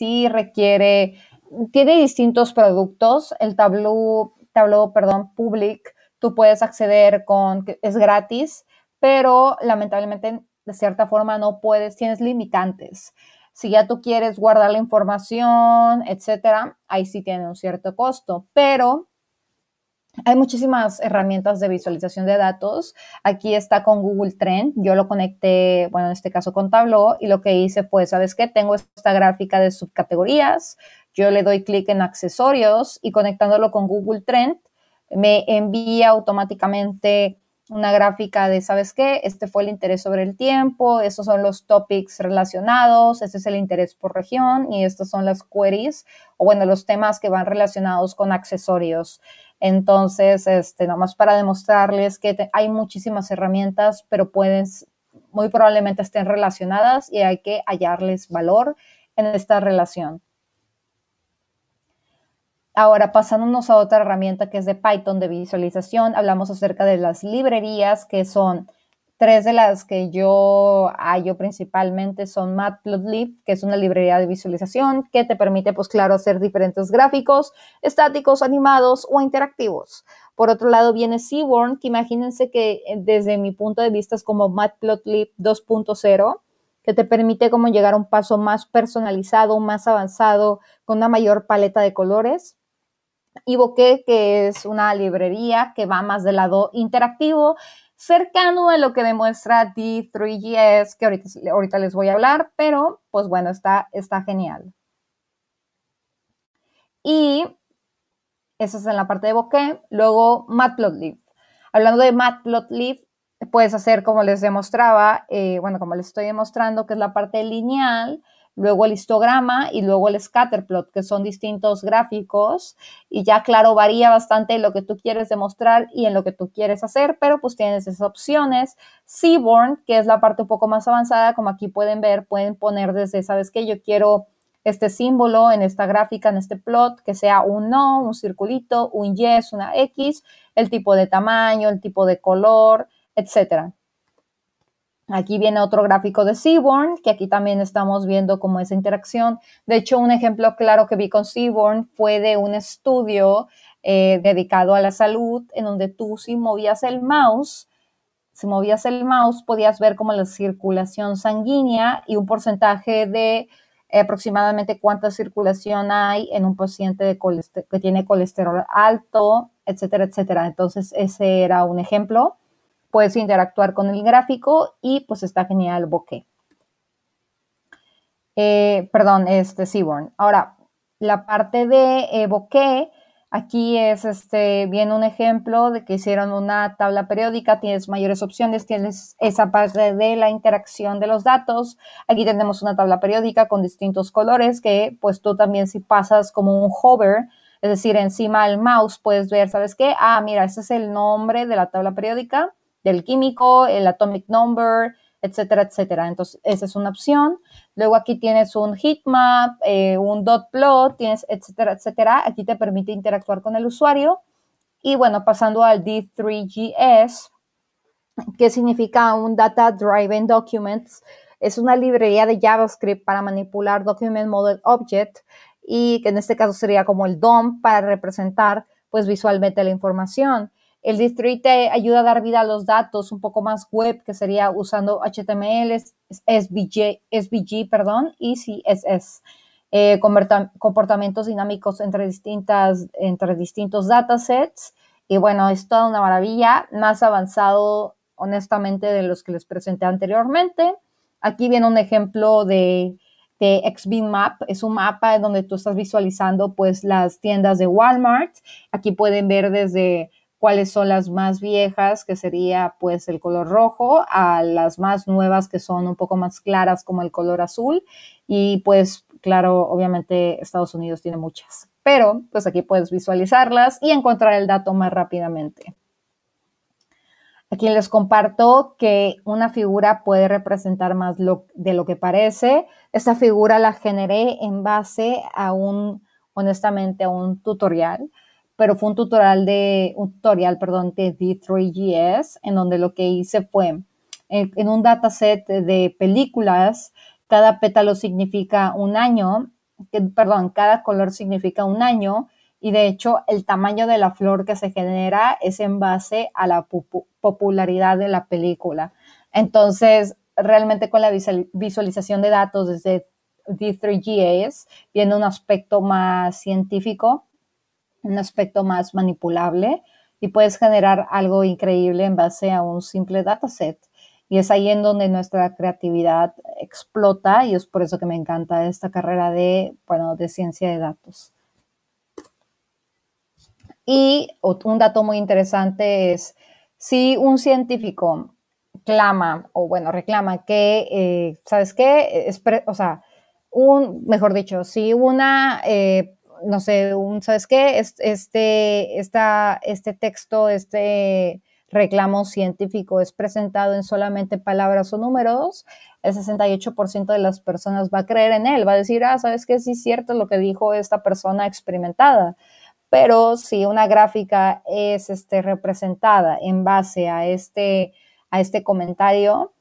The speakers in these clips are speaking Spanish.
sí requiere, tiene distintos productos. El Tableau, Tableau, perdón, Public, tú puedes acceder con, es gratis, pero lamentablemente de cierta forma no puedes, tienes limitantes. Si ya tú quieres guardar la información, etcétera, ahí sí tiene un cierto costo, pero hay muchísimas herramientas de visualización de datos. Aquí está con Google Trend. Yo lo conecté, bueno, en este caso con Tableau, y lo que hice fue, ¿sabes qué? Tengo esta gráfica de subcategorías. Yo le doy clic en accesorios y conectándolo con Google Trend, me envía automáticamente una gráfica de, ¿sabes qué? Este fue el interés sobre el tiempo, estos son los topics relacionados, este es el interés por región y estas son las queries o bueno, los temas que van relacionados con accesorios. Entonces, este, nomás para demostrarles que hay muchísimas herramientas, pero pueden, muy probablemente estén relacionadas y hay que hallarles valor en esta relación. Ahora, pasándonos a otra herramienta que es de Python de visualización, hablamos acerca de las librerías que son Tres de las que yo hallo principalmente son Matplotlib, que es una librería de visualización que te permite, pues claro, hacer diferentes gráficos estáticos, animados o interactivos. Por otro lado viene Seaborn, que imagínense que eh, desde mi punto de vista es como Matplotlib 2.0 que te permite como llegar a un paso más personalizado, más avanzado, con una mayor paleta de colores. Y Bokeh, que es una librería que va más del lado interactivo, cercano a lo que demuestra D3GS, que ahorita, les voy a hablar, pero pues bueno, está, está genial. Y eso es en la parte de bokeh. Luego Matplotlib. Hablando de Matplotlib, puedes hacer como les demostraba, eh, bueno, como les estoy demostrando, que es la parte lineal, luego el histograma y luego el scatterplot, que son distintos gráficos y ya claro, varía bastante en lo que tú quieres demostrar y en lo que tú quieres hacer, pero pues tienes esas opciones. Seaborn, que es la parte un poco más avanzada, como aquí pueden ver, pueden poner desde, ¿sabes qué? Yo quiero este símbolo en esta gráfica, en este plot, que sea un no, un circulito, un yes, una X, el tipo de tamaño, el tipo de color, etcétera. Aquí viene otro gráfico de Seaborn, que aquí también estamos viendo como esa interacción. De hecho, un ejemplo claro que vi con Seaborn fue de un estudio eh, dedicado a la salud, en donde tú si movías el mouse, si movías el mouse, podías ver cómo la circulación sanguínea y un porcentaje de eh, aproximadamente cuánta circulación hay en un paciente que tiene colesterol alto, etcétera, etcétera. Entonces, ese era un ejemplo puedes interactuar con el gráfico y pues está genial bokeh. Eh, perdón, este Seaborn. Ahora, la parte de eh, bokeh, aquí es este, viene un ejemplo de que hicieron una tabla periódica, tienes mayores opciones, tienes esa parte de la interacción de los datos. Aquí tenemos una tabla periódica con distintos colores que pues tú también si pasas como un hover, es decir, encima del mouse puedes ver, ¿sabes qué? Ah, mira, ese es el nombre de la tabla periódica del químico, el atomic number, etcétera, etcétera. Entonces, esa es una opción. Luego aquí tienes un heatmap, map, eh, un dot plot, tienes, etcétera, etcétera. Aquí te permite interactuar con el usuario. Y bueno, pasando al D3GS, que significa un Data Driven Documents. Es una librería de JavaScript para manipular Document Model Object y que en este caso sería como el DOM para representar pues visualmente la información. El District ayuda a dar vida a los datos un poco más web, que sería usando HTML, SVG, SVG perdón, y CSS. Eh, comportamientos dinámicos entre, distintas, entre distintos datasets. Y bueno, es toda una maravilla, más avanzado, honestamente, de los que les presenté anteriormente. Aquí viene un ejemplo de, de XBeam Map. Es un mapa en donde tú estás visualizando pues las tiendas de Walmart. Aquí pueden ver desde cuáles son las más viejas, que sería pues el color rojo, a las más nuevas que son un poco más claras como el color azul y pues claro, obviamente Estados Unidos tiene muchas, pero pues aquí puedes visualizarlas y encontrar el dato más rápidamente. Aquí les comparto que una figura puede representar más de lo que parece. Esta figura la generé en base a un, honestamente, a un tutorial pero fue un tutorial de, tutorial, perdón, de D3GS, en donde lo que hice fue, en, un dataset de películas, cada pétalo significa un año, perdón, cada color significa un año, y de hecho el tamaño de la flor que se genera es en base a la popularidad de la película. Entonces, realmente con la visualización de datos desde D3GS viene un aspecto más científico un aspecto más manipulable y puedes generar algo increíble en base a un simple dataset. Y es ahí en donde nuestra creatividad explota y es por eso que me encanta esta carrera de, bueno, de ciencia de datos. Y un dato muy interesante es, si un científico clama o bueno, reclama que, eh, ¿sabes qué? o sea, un, mejor dicho, si una eh, no sé, ¿sabes qué? Este, esta, este texto, este reclamo científico es presentado en solamente palabras o números, el 68% de las personas va a creer en él, va a decir, ah, ¿sabes qué? Sí es cierto lo que dijo esta persona experimentada. Pero si una gráfica es este, representada en base a este, a este comentario,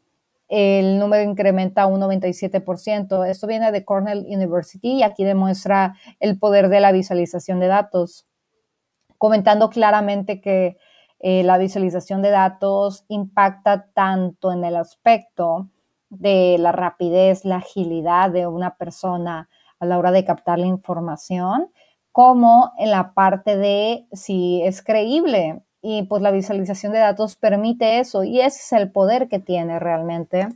el número incrementa un 97%. Esto viene de Cornell University y aquí demuestra el poder de la visualización de datos, comentando claramente que eh, la visualización de datos impacta tanto en el aspecto de la rapidez, la agilidad de una persona a la hora de captar la información, como en la parte de si es creíble y pues la visualización de datos permite eso y ese es el poder que tiene realmente.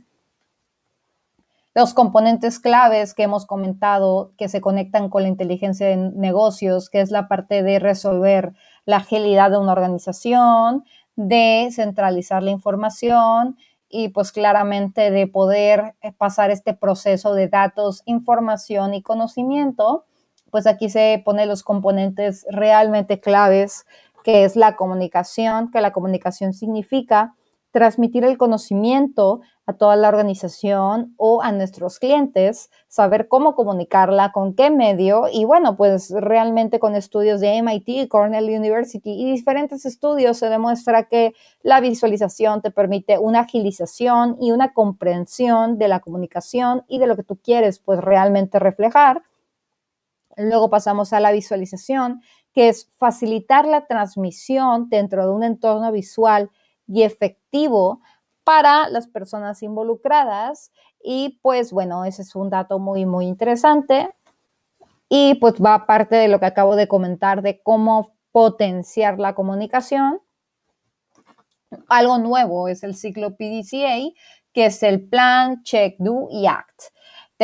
Los componentes claves que hemos comentado que se conectan con la inteligencia de negocios, que es la parte de resolver la agilidad de una organización, de centralizar la información y pues claramente de poder eh, pasar este proceso de datos, información y conocimiento, pues aquí se ponen los componentes realmente claves que es la comunicación, que la comunicación significa transmitir el conocimiento a toda la organización o a nuestros clientes, saber cómo comunicarla, con qué medio y bueno, pues realmente con estudios de MIT, Cornell University y diferentes estudios se demuestra que la visualización te permite una agilización y una comprensión de la comunicación y de lo que tú quieres pues realmente reflejar. Luego pasamos a la visualización, que es facilitar la transmisión dentro de un entorno visual y efectivo para las personas involucradas. Y pues bueno, ese es un dato muy, muy interesante. Y pues va parte de lo que acabo de comentar de cómo potenciar la comunicación. Algo nuevo es el ciclo PDCA, que es el plan, check, do y act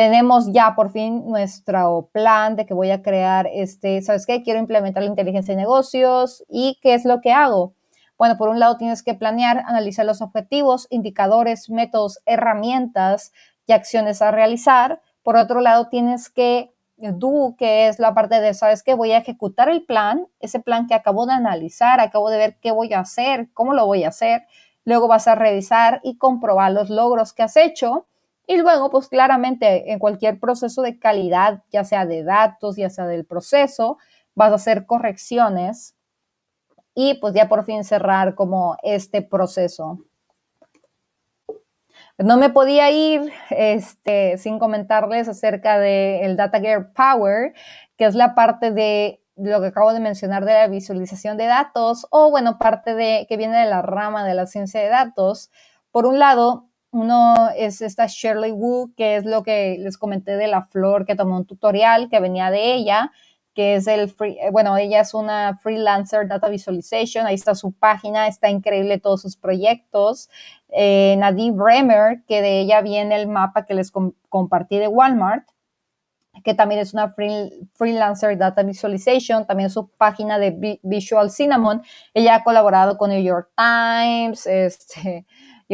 tenemos ya por fin nuestro plan de que voy a crear este, ¿sabes qué? Quiero implementar la inteligencia de negocios y qué es lo que hago. Bueno, por un lado tienes que planear, analizar los objetivos, indicadores, métodos, herramientas y acciones a realizar. Por otro lado, tienes que tú, que es la parte de, ¿sabes qué? Voy a ejecutar el plan, ese plan que acabo de analizar, acabo de ver qué voy a hacer, cómo lo voy a hacer. Luego vas a revisar y comprobar los logros que has hecho y luego, pues claramente en cualquier proceso de calidad, ya sea de datos, ya sea del proceso, vas a hacer correcciones y pues ya por fin cerrar como este proceso. No me podía ir este, sin comentarles acerca del de Data Gear Power, que es la parte de lo que acabo de mencionar de la visualización de datos, o bueno, parte de que viene de la rama de la ciencia de datos. Por un lado, uno es esta Shirley Wu, que es lo que les comenté de la flor que tomó un tutorial que venía de ella, que es el, eh, bueno, ella es una freelancer data visualization, ahí está su página, está increíble todos sus proyectos. Eh, Nadie Bremer, que de ella viene el mapa que les compartí de Walmart, que también es una freelancer data visualization, también su página de Visual Cinnamon. Ella ha colaborado con New York Times, este,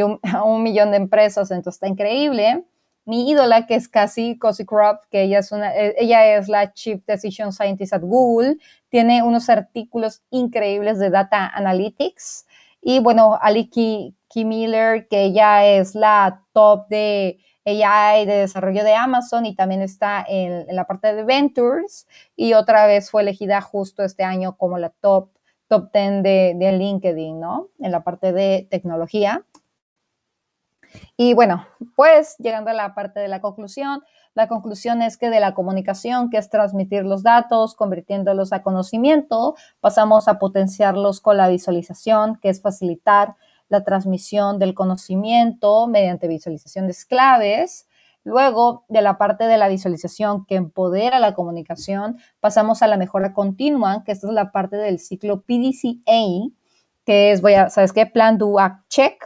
un, a un millón de empresas, entonces está increíble. Mi ídola, que es Cassie Cosicrop, que ella es, una, eh, ella es la Chief Decision Scientist at Google, tiene unos artículos increíbles de Data Analytics. Y bueno, Aliki Miller, que ella es la top de AI de desarrollo de Amazon y también está en, la parte de Ventures y otra vez fue elegida justo este año como la top, top 10 de, de LinkedIn, ¿no? En la parte de tecnología. Y bueno, pues llegando a la parte de la conclusión, la conclusión es que de la comunicación, que es transmitir los datos, convirtiéndolos a conocimiento, pasamos a potenciarlos con la visualización, que es facilitar la transmisión del conocimiento mediante visualizaciones claves. Luego, de la parte de la visualización que empodera la comunicación, pasamos a la mejora continua, que esta es la parte del ciclo PDCA, que es, voy a, ¿sabes qué? Plan, do, act, check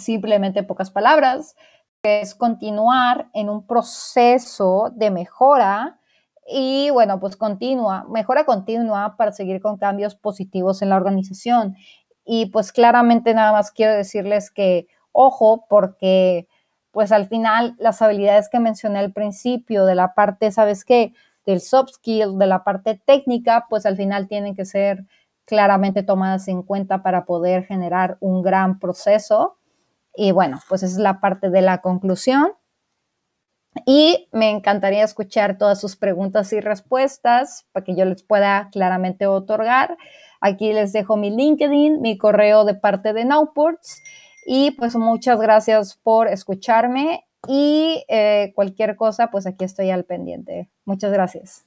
simplemente pocas palabras, que es continuar en un proceso de mejora y bueno, pues continua, mejora continua para seguir con cambios positivos en la organización. Y pues claramente nada más quiero decirles que ojo porque pues al final las habilidades que mencioné al principio de la parte, ¿sabes qué? Del soft skill, de la parte técnica, pues al final tienen que ser claramente tomadas en cuenta para poder generar un gran proceso. Y bueno, pues esa es la parte de la conclusión. Y me encantaría escuchar todas sus preguntas y respuestas para que yo les pueda claramente otorgar. Aquí les dejo mi LinkedIn, mi correo de parte de Nowports. Y pues muchas gracias por escucharme y eh, cualquier cosa, pues aquí estoy al pendiente. Muchas gracias.